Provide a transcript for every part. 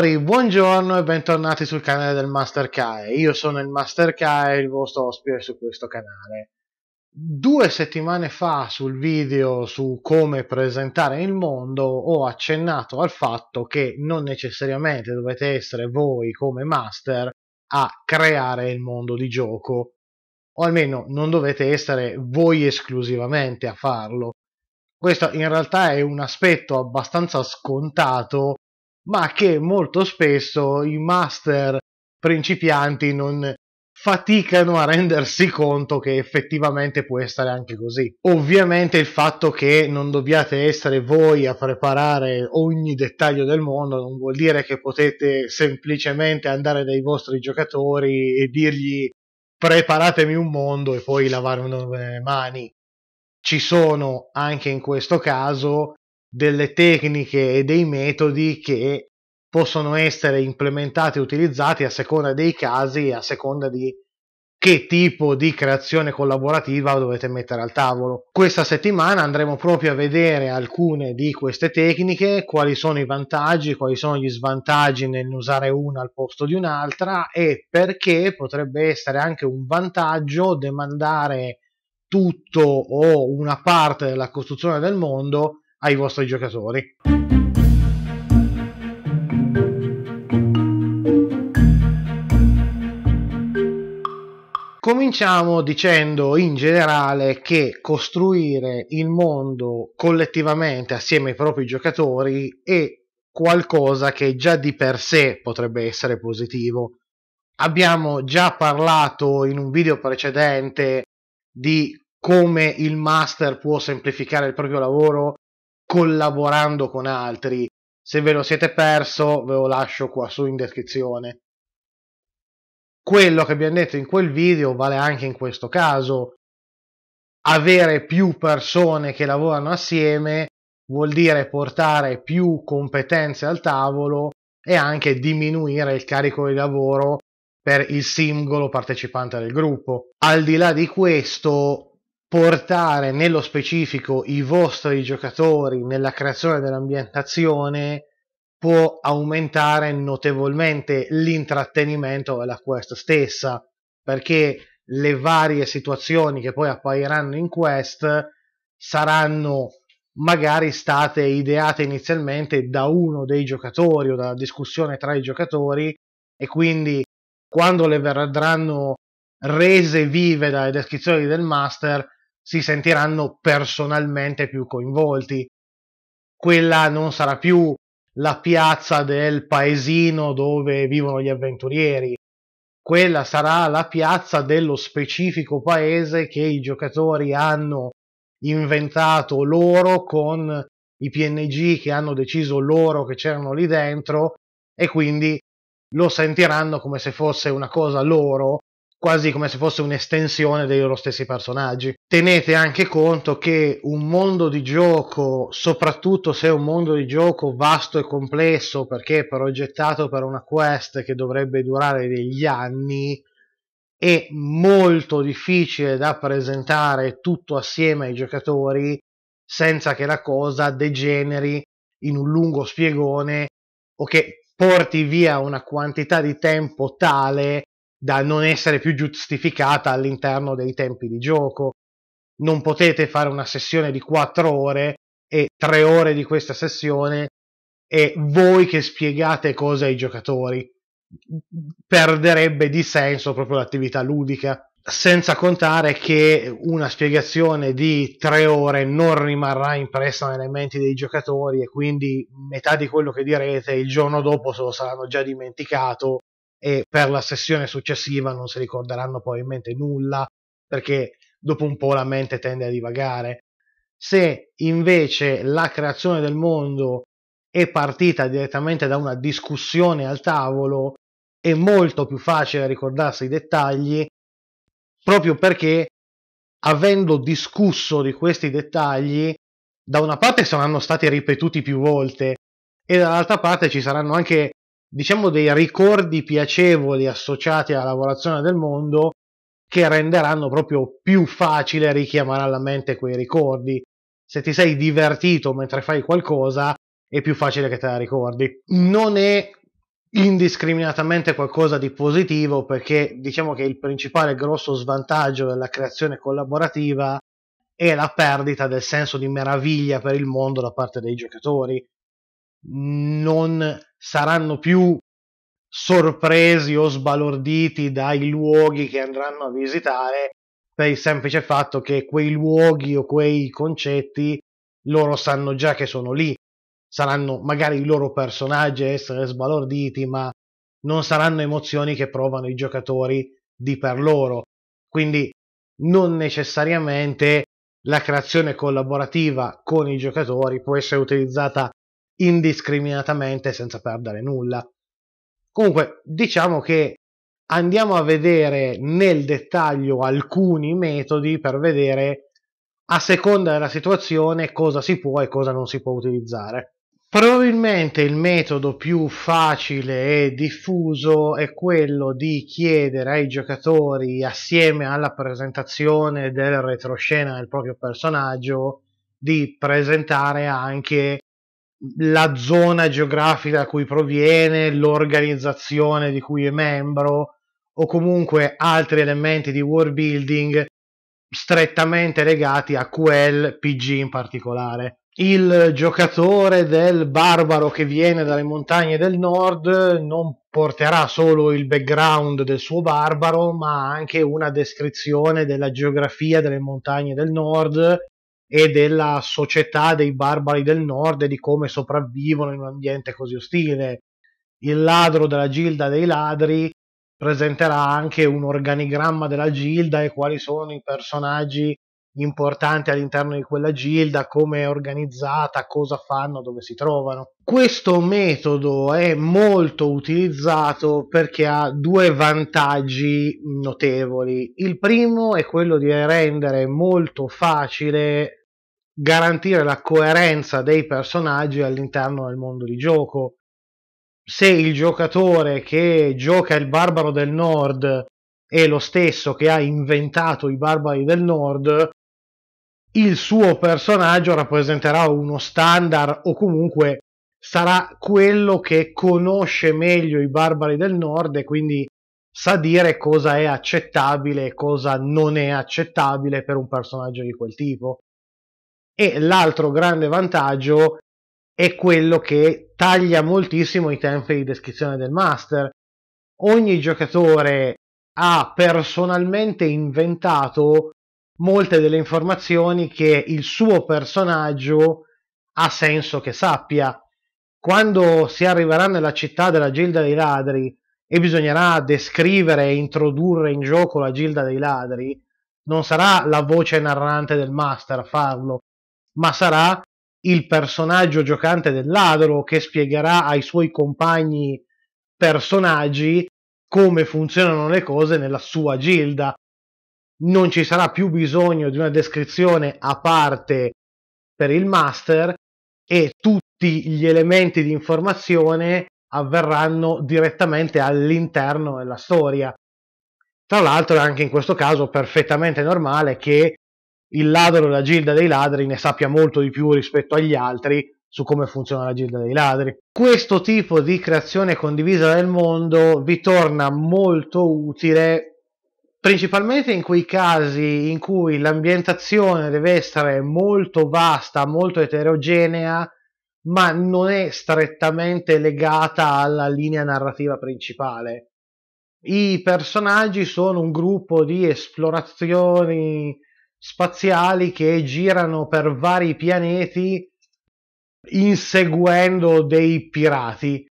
signori, buongiorno e bentornati sul canale del Master Kai. Io sono il Master Kai, il vostro ospite su questo canale. Due settimane fa sul video su come presentare il mondo ho accennato al fatto che non necessariamente dovete essere voi come master a creare il mondo di gioco, o almeno non dovete essere voi esclusivamente a farlo. Questo in realtà è un aspetto abbastanza scontato ma che molto spesso i master principianti non faticano a rendersi conto che effettivamente può essere anche così. Ovviamente il fatto che non dobbiate essere voi a preparare ogni dettaglio del mondo non vuol dire che potete semplicemente andare dai vostri giocatori e dirgli preparatemi un mondo e poi lavarmi le mani. Ci sono anche in questo caso delle tecniche e dei metodi che possono essere implementati e utilizzati a seconda dei casi e a seconda di che tipo di creazione collaborativa dovete mettere al tavolo. Questa settimana andremo proprio a vedere alcune di queste tecniche, quali sono i vantaggi, quali sono gli svantaggi nell'usare una al posto di un'altra e perché potrebbe essere anche un vantaggio demandare tutto o una parte della costruzione del mondo ai vostri giocatori. Cominciamo dicendo in generale che costruire il mondo collettivamente assieme ai propri giocatori è qualcosa che già di per sé potrebbe essere positivo. Abbiamo già parlato in un video precedente di come il master può semplificare il proprio lavoro collaborando con altri. Se ve lo siete perso, ve lo lascio qua su in descrizione. Quello che abbiamo detto in quel video vale anche in questo caso. Avere più persone che lavorano assieme vuol dire portare più competenze al tavolo e anche diminuire il carico di lavoro per il singolo partecipante del gruppo. Al di là di questo, portare nello specifico i vostri giocatori nella creazione dell'ambientazione può aumentare notevolmente l'intrattenimento della quest stessa, perché le varie situazioni che poi appariranno in quest saranno magari state ideate inizialmente da uno dei giocatori o dalla discussione tra i giocatori e quindi quando le verranno rese vive dalle descrizioni del master si sentiranno personalmente più coinvolti. Quella non sarà più la piazza del paesino dove vivono gli avventurieri, quella sarà la piazza dello specifico paese che i giocatori hanno inventato loro con i PNG che hanno deciso loro che c'erano lì dentro e quindi lo sentiranno come se fosse una cosa loro quasi come se fosse un'estensione dei loro stessi personaggi. Tenete anche conto che un mondo di gioco, soprattutto se è un mondo di gioco vasto e complesso, perché è progettato per una quest che dovrebbe durare degli anni, è molto difficile da presentare tutto assieme ai giocatori senza che la cosa degeneri in un lungo spiegone o che porti via una quantità di tempo tale da non essere più giustificata all'interno dei tempi di gioco. Non potete fare una sessione di 4 ore e 3 ore di questa sessione e voi che spiegate cose ai giocatori. Perderebbe di senso proprio l'attività ludica. Senza contare che una spiegazione di 3 ore non rimarrà impressa nelle menti dei giocatori e quindi metà di quello che direte il giorno dopo se lo saranno già dimenticato e per la sessione successiva non si ricorderanno probabilmente nulla perché dopo un po' la mente tende a divagare. Se invece la creazione del mondo è partita direttamente da una discussione al tavolo, è molto più facile ricordarsi i dettagli proprio perché avendo discusso di questi dettagli, da una parte saranno stati ripetuti più volte e dall'altra parte ci saranno anche diciamo dei ricordi piacevoli associati alla lavorazione del mondo che renderanno proprio più facile richiamare alla mente quei ricordi. Se ti sei divertito mentre fai qualcosa, è più facile che te la ricordi. Non è indiscriminatamente qualcosa di positivo perché diciamo che il principale grosso svantaggio della creazione collaborativa è la perdita del senso di meraviglia per il mondo da parte dei giocatori non saranno più sorpresi o sbalorditi dai luoghi che andranno a visitare per il semplice fatto che quei luoghi o quei concetti loro sanno già che sono lì. Saranno magari i loro personaggi a essere sbalorditi, ma non saranno emozioni che provano i giocatori di per loro. Quindi non necessariamente la creazione collaborativa con i giocatori può essere utilizzata indiscriminatamente senza perdere nulla. Comunque, diciamo che andiamo a vedere nel dettaglio alcuni metodi per vedere a seconda della situazione cosa si può e cosa non si può utilizzare. Probabilmente il metodo più facile e diffuso è quello di chiedere ai giocatori, assieme alla presentazione del retroscena del proprio personaggio, di presentare anche la zona geografica da cui proviene, l'organizzazione di cui è membro o comunque altri elementi di world building strettamente legati a quel PG in particolare. Il giocatore del barbaro che viene dalle montagne del nord non porterà solo il background del suo barbaro, ma anche una descrizione della geografia delle montagne del nord e della società dei barbari del nord e di come sopravvivono in un ambiente così ostile. Il ladro della Gilda dei ladri presenterà anche un organigramma della Gilda e quali sono i personaggi importanti all'interno di quella Gilda, come è organizzata, cosa fanno, dove si trovano. Questo metodo è molto utilizzato perché ha due vantaggi notevoli. Il primo è quello di rendere molto facile garantire la coerenza dei personaggi all'interno del mondo di gioco. Se il giocatore che gioca il barbaro del nord è lo stesso che ha inventato i barbari del nord, il suo personaggio rappresenterà uno standard o comunque sarà quello che conosce meglio i barbari del nord e quindi sa dire cosa è accettabile e cosa non è accettabile per un personaggio di quel tipo. E l'altro grande vantaggio è quello che taglia moltissimo i tempi di descrizione del master. Ogni giocatore ha personalmente inventato molte delle informazioni che il suo personaggio ha senso che sappia. Quando si arriverà nella città della Gilda dei Ladri e bisognerà descrivere e introdurre in gioco la Gilda dei Ladri, non sarà la voce narrante del master a farlo, ma sarà il personaggio giocante del ladro che spiegherà ai suoi compagni personaggi come funzionano le cose nella sua gilda. Non ci sarà più bisogno di una descrizione a parte per il master e tutti gli elementi di informazione avverranno direttamente all'interno della storia. Tra l'altro è anche in questo caso perfettamente normale che il ladro della Gilda dei Ladri ne sappia molto di più rispetto agli altri su come funziona la Gilda dei Ladri. Questo tipo di creazione condivisa del mondo vi torna molto utile principalmente in quei casi in cui l'ambientazione deve essere molto vasta, molto eterogenea, ma non è strettamente legata alla linea narrativa principale. I personaggi sono un gruppo di esplorazioni spaziali che girano per vari pianeti inseguendo dei pirati.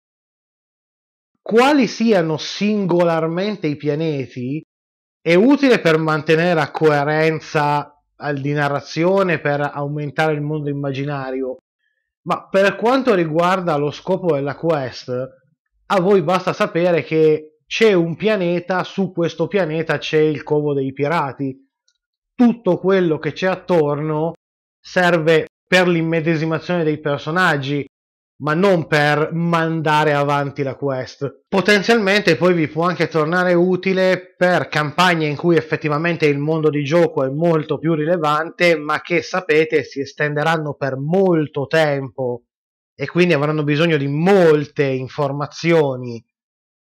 Quali siano singolarmente i pianeti è utile per mantenere la coerenza di narrazione, per aumentare il mondo immaginario, ma per quanto riguarda lo scopo della quest, a voi basta sapere che c'è un pianeta, su questo pianeta c'è il covo dei pirati, tutto quello che c'è attorno serve per l'immedesimazione dei personaggi, ma non per mandare avanti la quest. Potenzialmente poi vi può anche tornare utile per campagne in cui effettivamente il mondo di gioco è molto più rilevante, ma che sapete si estenderanno per molto tempo e quindi avranno bisogno di molte informazioni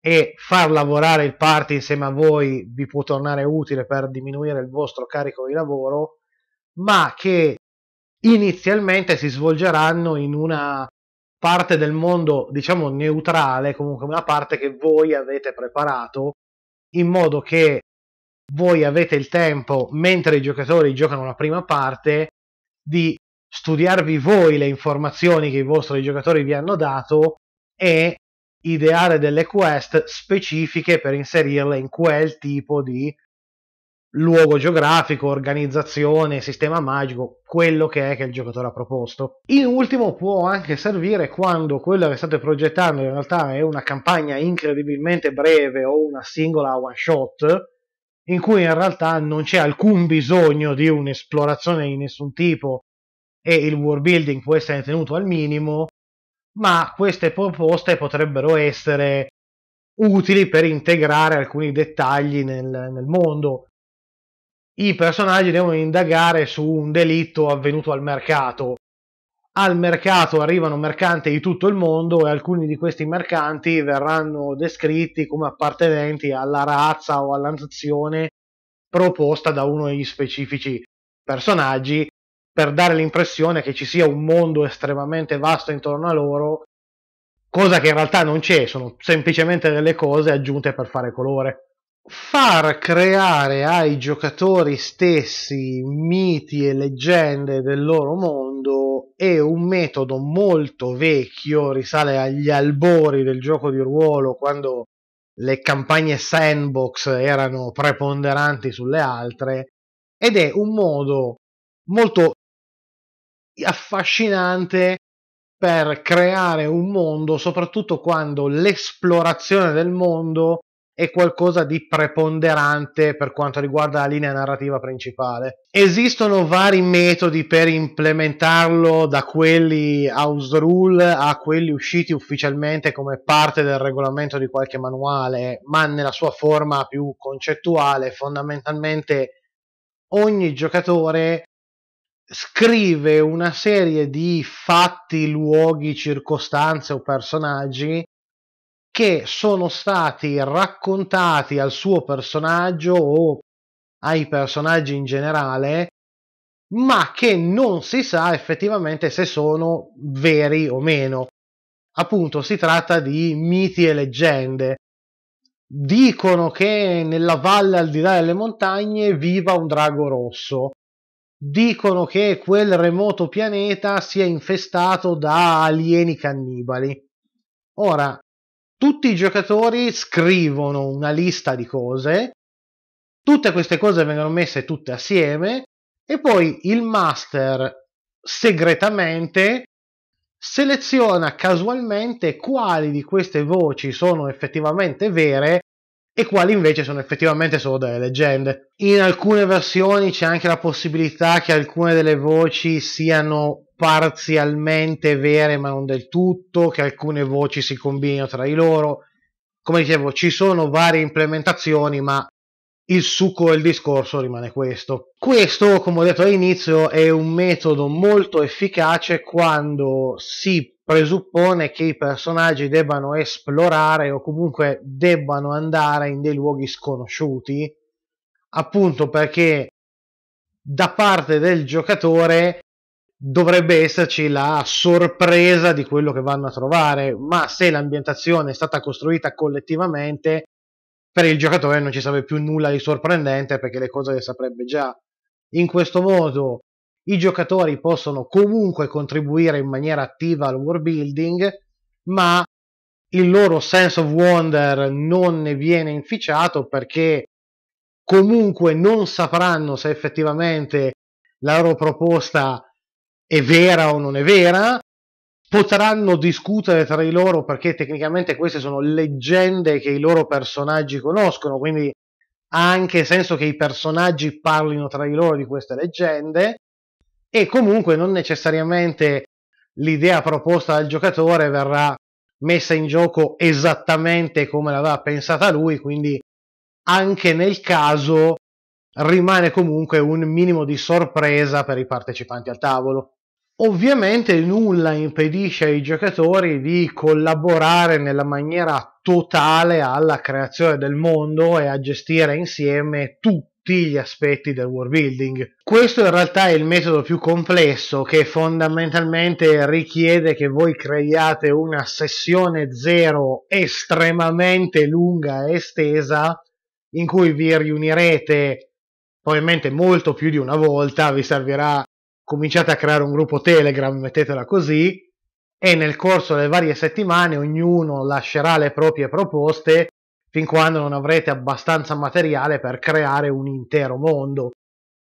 e far lavorare il party insieme a voi vi può tornare utile per diminuire il vostro carico di lavoro, ma che inizialmente si svolgeranno in una parte del mondo, diciamo, neutrale, comunque una parte che voi avete preparato, in modo che voi avete il tempo, mentre i giocatori giocano la prima parte, di studiarvi voi le informazioni che i vostri giocatori vi hanno dato e ideare delle quest specifiche per inserirle in quel tipo di luogo geografico, organizzazione, sistema magico, quello che è che il giocatore ha proposto. In ultimo può anche servire quando quello che state progettando in realtà è una campagna incredibilmente breve o una singola one shot in cui in realtà non c'è alcun bisogno di un'esplorazione di nessun tipo e il world building può essere tenuto al minimo ma queste proposte potrebbero essere utili per integrare alcuni dettagli nel, nel mondo. I personaggi devono indagare su un delitto avvenuto al mercato. Al mercato arrivano mercanti di tutto il mondo e alcuni di questi mercanti verranno descritti come appartenenti alla razza o alla nazione proposta da uno degli specifici personaggi per dare l'impressione che ci sia un mondo estremamente vasto intorno a loro, cosa che in realtà non c'è, sono semplicemente delle cose aggiunte per fare colore. Far creare ai giocatori stessi miti e leggende del loro mondo è un metodo molto vecchio, risale agli albori del gioco di ruolo quando le campagne sandbox erano preponderanti sulle altre ed è un modo molto affascinante per creare un mondo, soprattutto quando l'esplorazione del mondo è qualcosa di preponderante per quanto riguarda la linea narrativa principale. Esistono vari metodi per implementarlo, da quelli house rule a quelli usciti ufficialmente come parte del regolamento di qualche manuale, ma nella sua forma più concettuale, fondamentalmente ogni giocatore scrive una serie di fatti, luoghi, circostanze o personaggi che sono stati raccontati al suo personaggio o ai personaggi in generale, ma che non si sa effettivamente se sono veri o meno. Appunto, si tratta di miti e leggende. Dicono che nella valle al di là delle montagne viva un drago rosso dicono che quel remoto pianeta sia infestato da alieni cannibali. Ora, tutti i giocatori scrivono una lista di cose, tutte queste cose vengono messe tutte assieme e poi il master segretamente seleziona casualmente quali di queste voci sono effettivamente vere e quali invece sono effettivamente solo delle leggende. In alcune versioni c'è anche la possibilità che alcune delle voci siano parzialmente vere ma non del tutto, che alcune voci si combinino tra di loro. Come dicevo, ci sono varie implementazioni, ma il succo del discorso rimane questo. Questo, come ho detto all'inizio, è un metodo molto efficace quando si presuppone che i personaggi debbano esplorare o comunque debbano andare in dei luoghi sconosciuti, appunto perché da parte del giocatore dovrebbe esserci la sorpresa di quello che vanno a trovare, ma se l'ambientazione è stata costruita collettivamente, per il giocatore non ci sarebbe più nulla di sorprendente perché le cose le saprebbe già. In questo modo i giocatori possono comunque contribuire in maniera attiva al world building, ma il loro sense of wonder non ne viene inficiato perché comunque non sapranno se effettivamente la loro proposta è vera o non è vera, potranno discutere tra di loro perché tecnicamente queste sono leggende che i loro personaggi conoscono, quindi ha anche senso che i personaggi parlino tra di loro di queste leggende e comunque non necessariamente l'idea proposta dal giocatore verrà messa in gioco esattamente come l'aveva pensata lui, quindi anche nel caso rimane comunque un minimo di sorpresa per i partecipanti al tavolo. Ovviamente nulla impedisce ai giocatori di collaborare nella maniera totale alla creazione del mondo e a gestire insieme tutto tutti gli aspetti del world building. Questo in realtà è il metodo più complesso che fondamentalmente richiede che voi creiate una sessione zero estremamente lunga e estesa in cui vi riunirete probabilmente molto più di una volta, vi servirà cominciate a creare un gruppo Telegram, mettetela così, e nel corso delle varie settimane ognuno lascerà le proprie proposte fin quando non avrete abbastanza materiale per creare un intero mondo.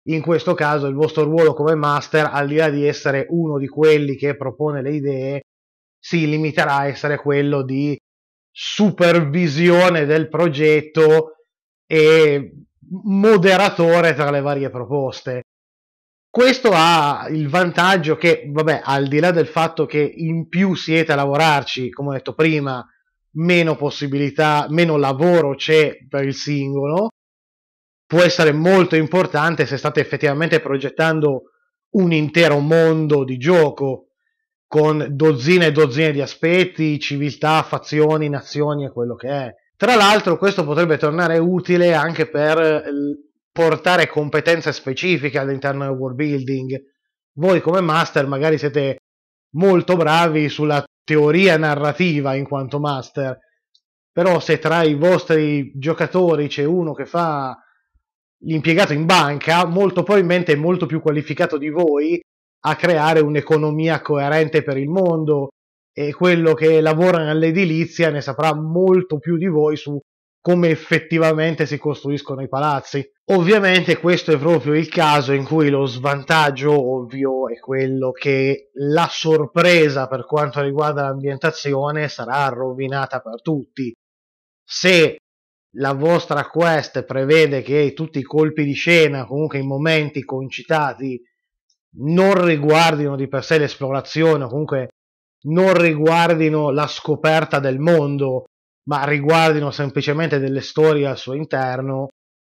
In questo caso il vostro ruolo come master, al di là di essere uno di quelli che propone le idee, si limiterà a essere quello di supervisione del progetto e moderatore tra le varie proposte. Questo ha il vantaggio che, vabbè, al di là del fatto che in più siete a lavorarci, come ho detto prima, meno possibilità, meno lavoro c'è per il singolo, può essere molto importante se state effettivamente progettando un intero mondo di gioco con dozzine e dozzine di aspetti, civiltà, fazioni, nazioni e quello che è. Tra l'altro questo potrebbe tornare utile anche per eh, portare competenze specifiche all'interno del world building. Voi come master magari siete molto bravi sulla teoria narrativa in quanto master, però se tra i vostri giocatori c'è uno che fa l'impiegato in banca, molto probabilmente è molto più qualificato di voi a creare un'economia coerente per il mondo e quello che lavora nell'edilizia ne saprà molto più di voi su come effettivamente si costruiscono i palazzi. Ovviamente questo è proprio il caso in cui lo svantaggio ovvio è quello che la sorpresa per quanto riguarda l'ambientazione sarà rovinata per tutti. Se la vostra quest prevede che tutti i colpi di scena, comunque i momenti concitati, non riguardino di per sé l'esplorazione, comunque non riguardino la scoperta del mondo, ma riguardino semplicemente delle storie al suo interno,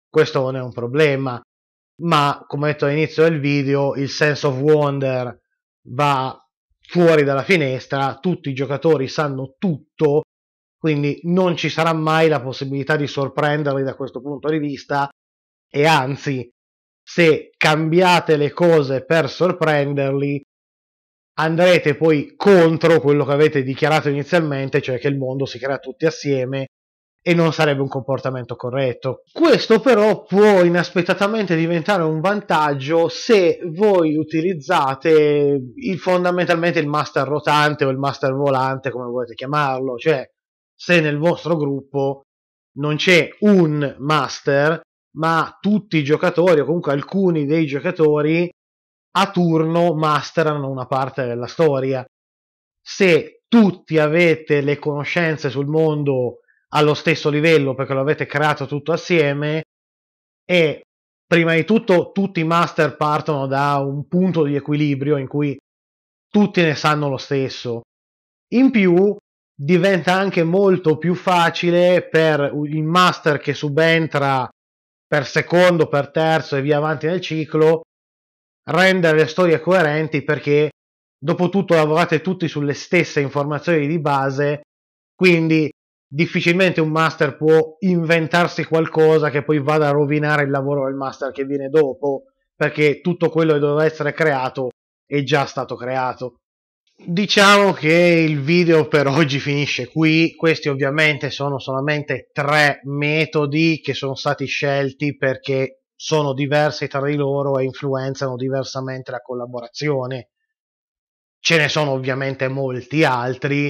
questo non è un problema. Ma, come detto all'inizio del video, il sense of wonder va fuori dalla finestra, tutti i giocatori sanno tutto, quindi non ci sarà mai la possibilità di sorprenderli da questo punto di vista e anzi, se cambiate le cose per sorprenderli, andrete poi contro quello che avete dichiarato inizialmente, cioè che il mondo si crea tutti assieme e non sarebbe un comportamento corretto. Questo però può inaspettatamente diventare un vantaggio se voi utilizzate il, fondamentalmente il master rotante o il master volante, come volete chiamarlo, cioè se nel vostro gruppo non c'è un master, ma tutti i giocatori o comunque alcuni dei giocatori a turno masterano una parte della storia. Se tutti avete le conoscenze sul mondo allo stesso livello perché lo avete creato tutto assieme e prima di tutto tutti i master partono da un punto di equilibrio in cui tutti ne sanno lo stesso. In più diventa anche molto più facile per il master che subentra per secondo, per terzo e via avanti nel ciclo rendere le storie coerenti perché dopo tutto lavorate tutti sulle stesse informazioni di base, quindi difficilmente un master può inventarsi qualcosa che poi vada a rovinare il lavoro del master che viene dopo, perché tutto quello che doveva essere creato è già stato creato. Diciamo che il video per oggi finisce qui, questi ovviamente sono solamente tre metodi che sono stati scelti perché sono diverse tra di loro e influenzano diversamente la collaborazione. Ce ne sono ovviamente molti altri,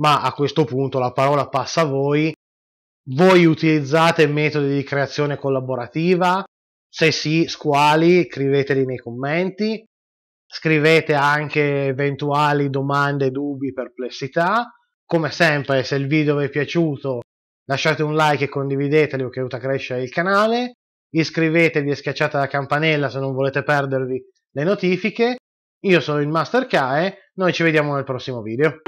ma a questo punto la parola passa a voi. Voi utilizzate metodi di creazione collaborativa? Se sì, squali, scriveteli nei commenti. Scrivete anche eventuali domande, dubbi, perplessità. Come sempre, se il video vi è piaciuto, lasciate un like e condividetelo che aiuta a crescere il canale iscrivetevi e schiacciate la campanella se non volete perdervi le notifiche. Io sono il Master Kae, noi ci vediamo nel prossimo video.